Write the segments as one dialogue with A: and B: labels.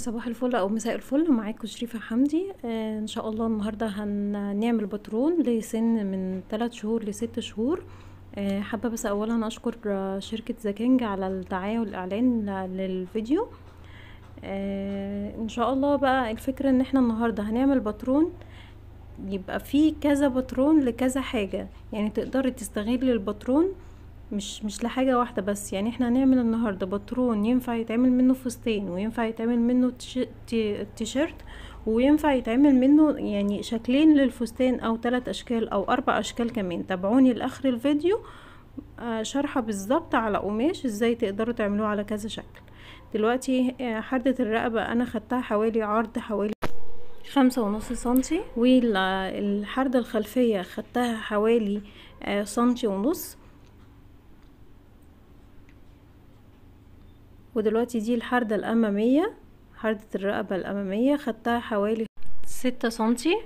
A: صباح الفل او مساء الفل معاكم شريفه حمدي آه ان شاء الله النهارده هنعمل باترون لسن من 3 شهور لست شهور آه حابه بس اولا اشكر شركه زكينج على الدعايه والاعلان للفيديو آه ان شاء الله بقى الفكره ان احنا النهارده هنعمل باترون يبقى فيه كذا باترون لكذا حاجه يعني تقدري تستغلي الباترون مش مش لحاجة واحدة بس يعني احنا هنعمل النهاردة بطرون ينفع يتعمل منه فستان وينفع يتعمل منه تيشيرت وينفع يتعمل منه يعني شكلين للفستان او ثلاث اشكال او اربع اشكال كمان تابعوني لاخر الفيديو آه، شارحة بالظبط على قماش ازاي تقدروا تعملوه على كذا شكل دلوقتي آه، حدة الرقبة انا خدتها حوالي عرض حوالي خمسة ونص سنتي والحردة الخلفية خدتها حوالي آه، سنتي ونص ودلوقتي دي الحردة الأمامية حردة الرقبة الأمامية خدتها حوالي ستة سنتي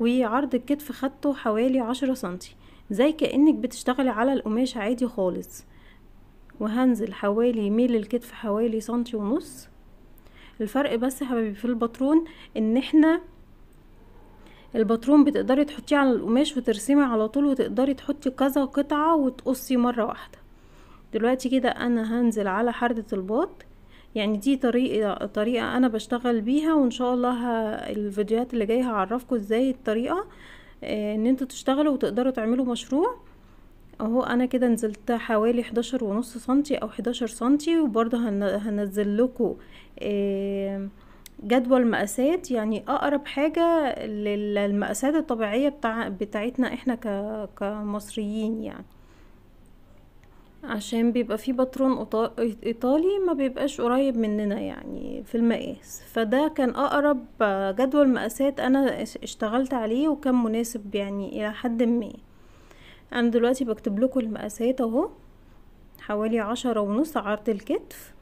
A: وعرض الكتف خدته حوالي عشرة سنتي زي كأنك بتشتغلي على القماش عادي خالص وهنزل حوالي ميل الكتف حوالي سنتي ونص الفرق بس يا في الباترون ان احنا الباترون بتقدري تحطيه على القماش وترسمي على طول وتقدري تحطي كذا قطعة وتقصي مرة واحدة دلوقتي كده انا هنزل على حردة الباط يعني دي طريقة طريقة انا بشتغل بيها وان شاء الله الفيديوهات اللي جاية هعرفكم ازاي الطريقة آه، ان انتوا تشتغلوا وتقدروا تعملوا مشروع اهو انا كده نزلت حوالي 11 ونص سنتي او 11 سنتي وبرضه هنزل لكم آه، جدول مقاسات يعني اقرب حاجة للمقاسات الطبيعية بتاع بتاعتنا احنا كمصريين يعني عشان بيبقى فيه باترون ايطالي ما بيبقاش قريب مننا يعني في المقاس فده كان اقرب جدول مقاسات انا اشتغلت عليه وكان مناسب يعني الى حد ما انا دلوقتي بكتب لكم المقاسات اهو حوالي عشرة ونص عرض الكتف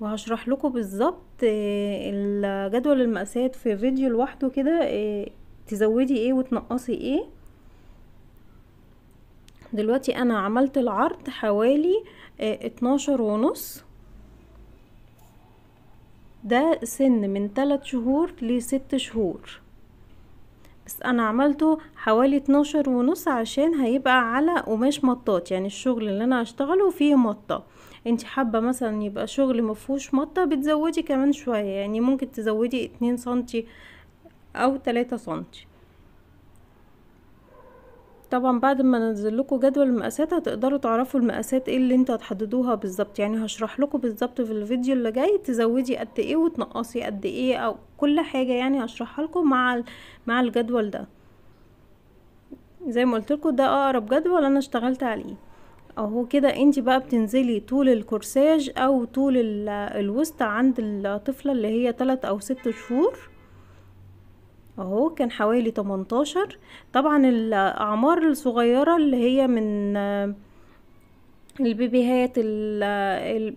A: وهشرح لكم بالظبط جدول المقاسات في فيديو لوحده كده إيه، تزودي ايه وتنقصي ايه دلوقتي انا عملت العرض حوالي آه، اتناشر ونص ده سن من تلات شهور لست شهور بس انا عملته حوالي اتناشر ونص عشان هيبقى على قماش مطاط يعني الشغل اللي انا هشتغله فيه مطة انت حابة مثلا يبقى شغل مفهوش مطة بتزودي كمان شوية يعني ممكن تزودي اتنين سنتي او تلاتة سنتي طبعا بعد ما انزل لكم جدول المقاسات هتقدروا تعرفوا المقاسات ايه اللي انتوا هتحددوها بالظبط يعني هشرح لكم بالظبط في الفيديو اللي جاي تزودي قد ايه وتنقصي قد ايه او كل حاجه يعني هشرحها لكم مع مع الجدول ده زي ما قلت لكم ده اقرب جدول انا اشتغلت عليه اهو كده انت بقى بتنزلي طول الكورساج او طول الوسط عند الطفله اللي هي 3 او 6 شهور اهو كان حوالي 18 طبعا الاعمار الصغيره اللي هي من البيبيهات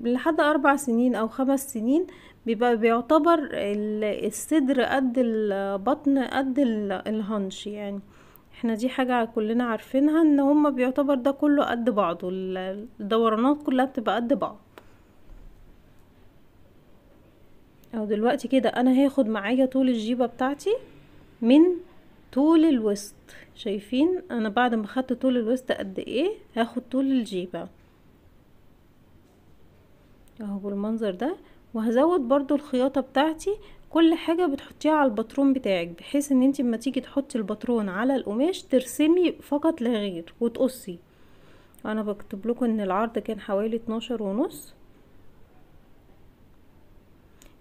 A: لحد اربع سنين او خمس سنين بيبقى بيعتبر الصدر قد البطن قد الهنش يعني احنا دي حاجة كلنا عارفينها ان هما بيعتبر ده كله قد بعضه الدورانات كلها بتبقى قد بعض او دلوقتي كده انا هاخد معايا طول الجيبة بتاعتي من طول الوسط شايفين انا بعد ما خدت طول الوسط قد ايه هاخد طول الجيبة اهو بالمنظر ده وهزود برضو الخياطة بتاعتي كل حاجة بتحطيها على الباترون بتاعك بحيث ان انت لما تيجي تحطي الباترون على القماش ترسمي فقط لا غير وتقصي انا بكتب لكم ان العرض كان حوالي اتناشر ونص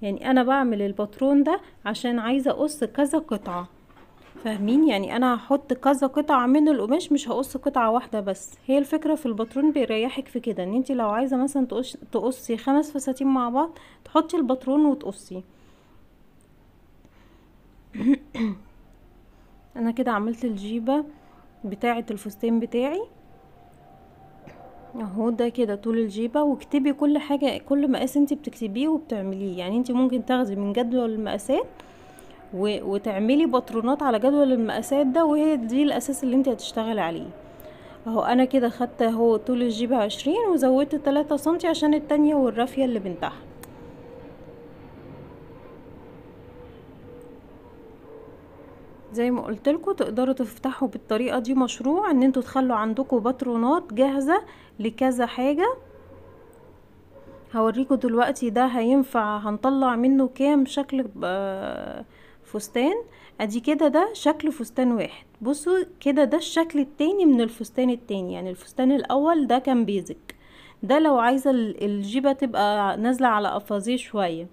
A: يعني انا بعمل الباترون ده عشان عايزه اقص كذا قطعه فاهمين يعني انا هحط كذا قطعه من القماش مش هقص قطعه واحده بس هي الفكره في الباترون بيريحك في كده ان انت لو عايزه مثلا تقصي خمس فساتين مع بعض تحطي الباترون وتقصي انا كده عملت الجيبه بتاعه الفستان بتاعي اهو ده كده طول الجيبه واكتبي كل حاجه كل مقاس انت بتكتبيه وبتعمليه يعني انت ممكن تاخدي من جدول المقاسات و... وتعملي باترونات على جدول المقاسات ده وهي دي الاساس اللي انت هتشتغل عليه اهو انا كده خدت اهو طول الجيبه عشرين وزودت تلاتة سنتي عشان التانية والرافيه اللي من تحت زي ما قلت لكم تقدروا تفتحوا بالطريقه دي مشروع ان انتوا تخلوا عندكم باترونات جاهزه لكذا حاجه هوريكم دلوقتي ده هينفع هنطلع منه كام شكل آه، فستان ادي كده ده شكل فستان واحد بصوا كده ده الشكل التاني من الفستان التاني يعني الفستان الاول ده كان بيزك ده لو عايزه الجيبه تبقى نازله على قفازيه شويه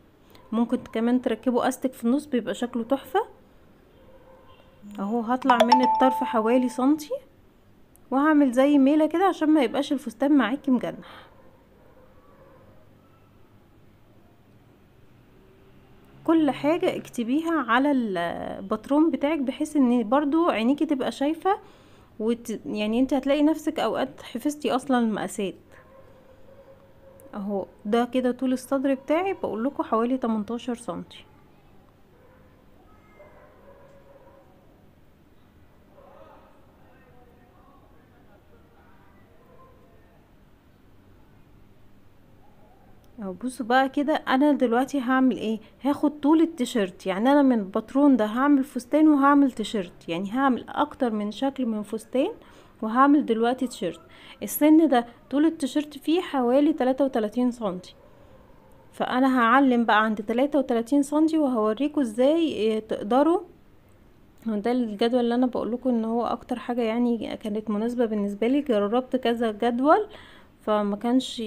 A: ممكن كمان تركبوا استك في النص بيبقى شكله تحفه اهو هطلع من الطرف حوالي سنتي وهعمل زي ميله كده عشان ما يبقاش الفستان معاكي مجنح كل حاجه اكتبيها على الباترون بتاعك بحيث ان برضو عينيكي تبقى شايفه وت... يعني انت هتلاقي نفسك اوقات حفظتي اصلا المقاسات اهو ده كده طول الصدر بتاعي بقول لكم حوالي 18 سنتي اهو بصوا بقى كده انا دلوقتي هعمل ايه هاخد طول التيشيرت يعني انا من الباترون ده هعمل فستان وهعمل تيشيرت يعني هعمل اكتر من شكل من فستان وهعمل دلوقتي تيشيرت السن ده طول التيشيرت فيه حوالي 33 سنتي فانا هعلم بقى عند 33 سنتي وهوريكم ازاي آه، تقدروا ده الجدول اللي انا لكم ان هو اكتر حاجة يعني كانت مناسبة بالنسبة لي جربت كذا جدول فما كانش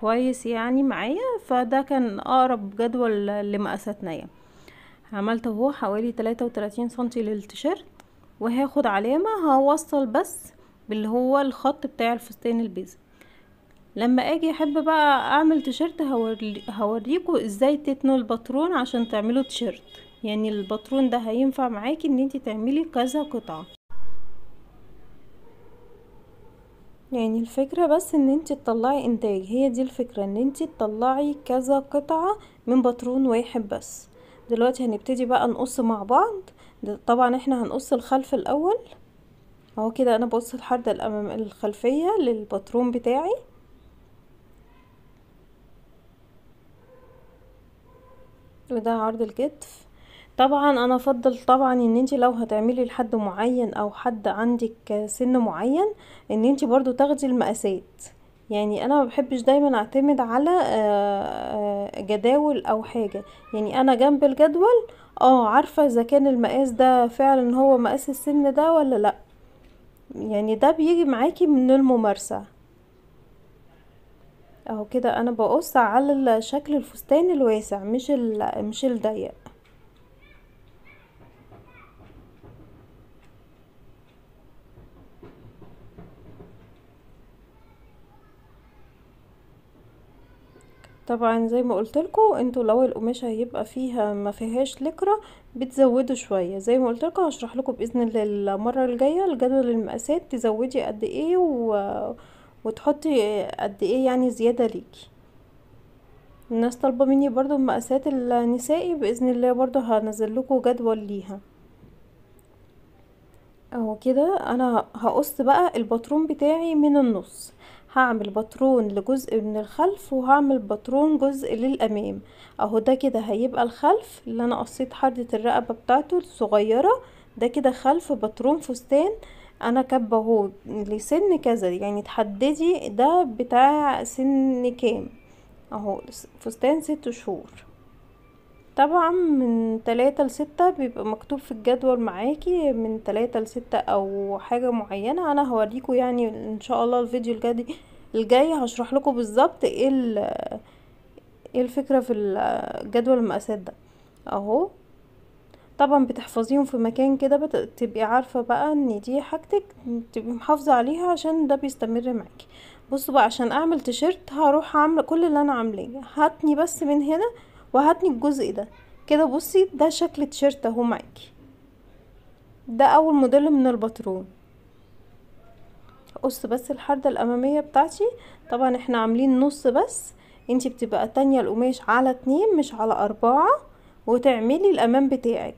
A: كويس يعني معايا فده كان اقرب جدول لمقاساتنا يعني عملت اهو حوالي 33 سنتي للتيشيرت وهاخد علامة هوصل بس باللي هو الخط بتاع الفستان البيزك لما اجي احب بقى اعمل تيشيرت هوريكم ازاي تتنوا الباترون عشان تعملوا تيشيرت يعني الباترون ده هينفع معاكي ان انت تعملي كذا قطعه يعني الفكرة بس ان انت تطلعي انتاج هي دي الفكرة ان انت تطلعي كذا قطعة من باترون واحد بس دلوقتي هنبتدي بقى نقص مع بعض طبعا احنا هنقص الخلف الاول اهو كده انا بقص الحردة الامام الخلفية للباترون بتاعي وده عرض الكتف طبعا انا افضل طبعا ان انت لو هتعملي لحد معين او حد عندك سن معين ان انت برضو تاخدي المقاسات يعني انا ما بحبش دايما اعتمد على آه، آه، جداول او حاجة يعني انا جنب الجدول اه عارفة اذا كان المقاس ده فعلا هو مقاس السن ده ولا لا يعني ده بيجي معاكي من الممارسة اهو كده انا بقص على شكل الفستان الواسع مش مش الضيق طبعا زي ما قلت لكم انتوا لو القماشه هيبقى فيها ما فيهاش لكره بتزودوا شويه زي ما قلت لكم هشرح لكم باذن الله المره الجايه الجدول المقاسات تزودي قد ايه و... وتحطي قد ايه يعني زياده ليكي الناس طالبه مني برضو المقاسات النسائي باذن الله برضو هنزل لكم جدول ليها اهو كده انا هقص بقى الباترون بتاعي من النص هعمل باترون لجزء من الخلف وهعمل باترون جزء للامام اهو ده كده هيبقى الخلف اللي انا قصيت حردة الرقبة بتاعته الصغيرة ده كده خلف باترون فستان انا كاتبه اهو لسن كذا يعني تحددي ده بتاع سن كام اهو فستان ست شهور طبعا من تلاتة لستة بيبقى مكتوب في الجدول معاكي من تلاتة لستة او حاجة معينة انا هوريكم يعني ان شاء الله الفيديو الجاي الجاي هشرح لكم بالظبط ايه ايه الفكرة في الجدول المقاسات ده اهو طبعا بتحفظيهم في مكان كده تبقي عارفة بقى ان دي حاجتك تبقي محافظة عليها عشان ده بيستمر معاكي بصوا بقى عشان اعمل تيشيرت هروح اعمل كل اللي انا عاملاه هاتني بس من هنا وهاتني الجزء ده كده بصي ده شكل تيشرت اهو معاكي ده اول موديل من الباترون هقص بس الحردة الامامية بتاعتي طبعا احنا عاملين نص بس انتي بتبقى تانية القماش على اتنين مش على اربعة وتعملي الامام بتاعك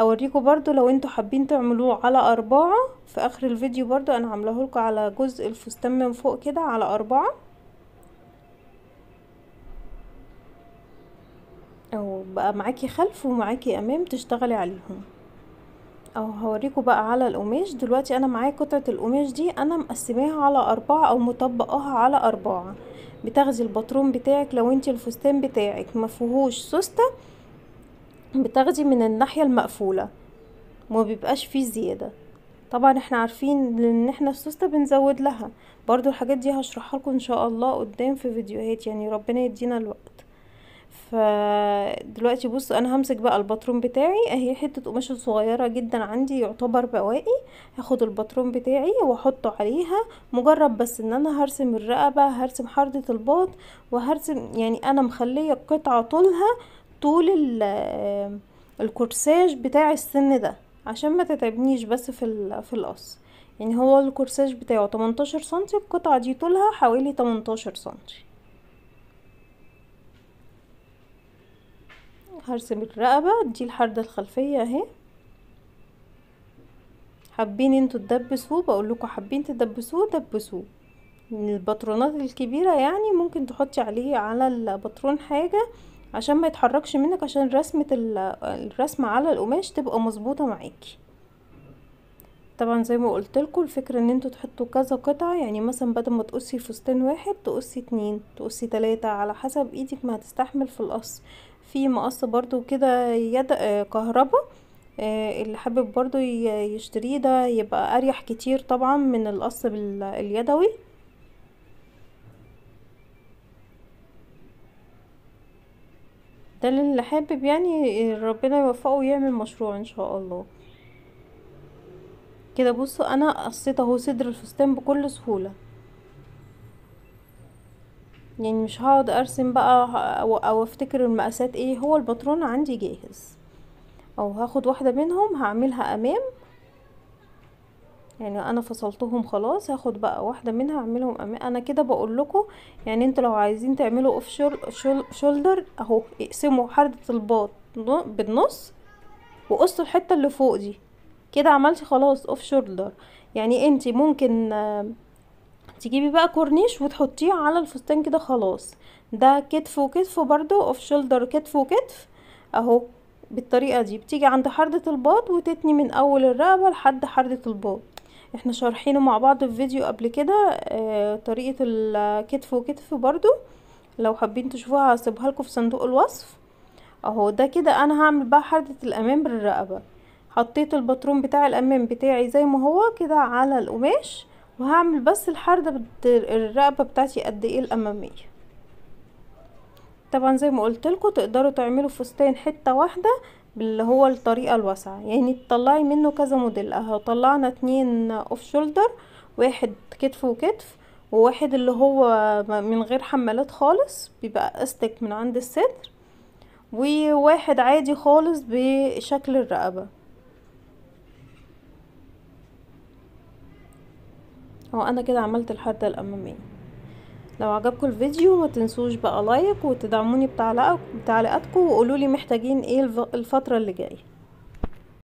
A: هوريكم برضو لو انتوا حابين تعملوه على اربعة في اخر الفيديو برضو انا عاملهولكوا على جزء الفستان من فوق كده على اربعة أو بقى معاكي خلف ومعاكي أمام تشتغلي عليهم أو هوريكم بقى على القماش دلوقتي أنا معايا قطعة القماش دي أنا مقسماها على أربعة أو مطبقاها على أربعة بتاخدي البطرون بتاعك لو انتي الفستان بتاعك مفيهوش سوستة بتاخدي من الناحية المقفولة وما بيبقاش فيه زيادة طبعا احنا عارفين ان احنا السوستة بنزود لها برضو الحاجات دي هشرحها لكم ان شاء الله قدام في فيديوهات يعني ربنا يدينا الوقت فدلوقتي بصوا انا همسك بقى الباترون بتاعي اهي حته قماشه صغيره جدا عندي يعتبر بواقي هاخد الباترون بتاعي واحطه عليها مجرد بس ان انا هرسم الرقبه هرسم حرده الباط وهرسم يعني انا مخليه القطعه طولها طول الكورساج بتاع السن ده عشان ما تتعبنيش بس في في القص يعني هو الكورساج بتاعه 18 سنتي القطعه دي طولها حوالي 18 سنتي هرسم الرقبة دي الحردة الخلفية اهي حابين انتوا تدبسوه بقول لكم حابين تدبسوه دبسوه الباترونات الكبيرة يعني ممكن تحطي عليه على الباترون حاجة عشان ما يتحركش منك عشان رسمة الرسمة على القماش تبقى مظبوطة معاكي طبعا زي ما قلت لكم الفكرة ان انتوا تحطوا كذا قطعة يعني مثلا بدل ما تقصي فستان واحد تقصي اتنين تقصي تلاتة على حسب ايدك ما هتستحمل في القص في مقص برضو كده يد آه، كهربا آه، اللي حابب برضو يشتريه ده يبقى اريح كتير طبعا من القص اليدوي ده اللي حابب يعني ربنا يوفقه ويعمل مشروع ان شاء الله كده بصوا انا قصيت اهو صدر الفستان بكل سهوله يعني مش هقعد ارسم بقى او, أو افتكر المقاسات ايه هو الباترون عندي جاهز او هاخد واحدة منهم هعملها امام يعني انا فصلتهم خلاص هاخد بقى واحدة منها اعملهم امام انا كده بقول لكم يعني انتوا لو عايزين تعملوا اوف شولدر اهو اقسموا حردة الباط بالنص وقصوا الحتة اللي فوق دي كده عملتي خلاص اوف شولدر يعني انت ممكن آه تجيبي بقى كورنيش وتحطيه على الفستان كده خلاص ده كتف وكتف برضو اوف شولدر كتف وكتف اهو بالطريقه دي بتيجي عند حرده الباط وتتني من اول الرقبه لحد حرده الباط احنا شارحينه مع بعض في فيديو قبل كده اه طريقه الكتف وكتف برضو لو حابين تشوفوها هسيبها لكم في صندوق الوصف اهو ده كده انا هعمل بقى حرده الامام بالرقبه حطيت الباترون بتاع الامام بتاعي زي ما هو كده على القماش وهعمل بس الحردة الرقبة بتاعتي قد ايه الامامية طبعا زي ما قلت لكم تقدروا تعملوا فستان حته واحده اللي هو الطريقه الواسعه يعني تطلعي منه كذا موديل اهو طلعنا اتنين اوف شولدر واحد كتف وكتف وواحد اللي هو من غير حمالات خالص بيبقى استك من عند الصدر وواحد عادي خالص بشكل الرقبه اهو انا كده عملت الحدة الامامية لو عجبكم الفيديو ما تنسوش بقى لايك وتدعموني بتعليقاتكم وقولولي محتاجين ايه الفترة اللي جاية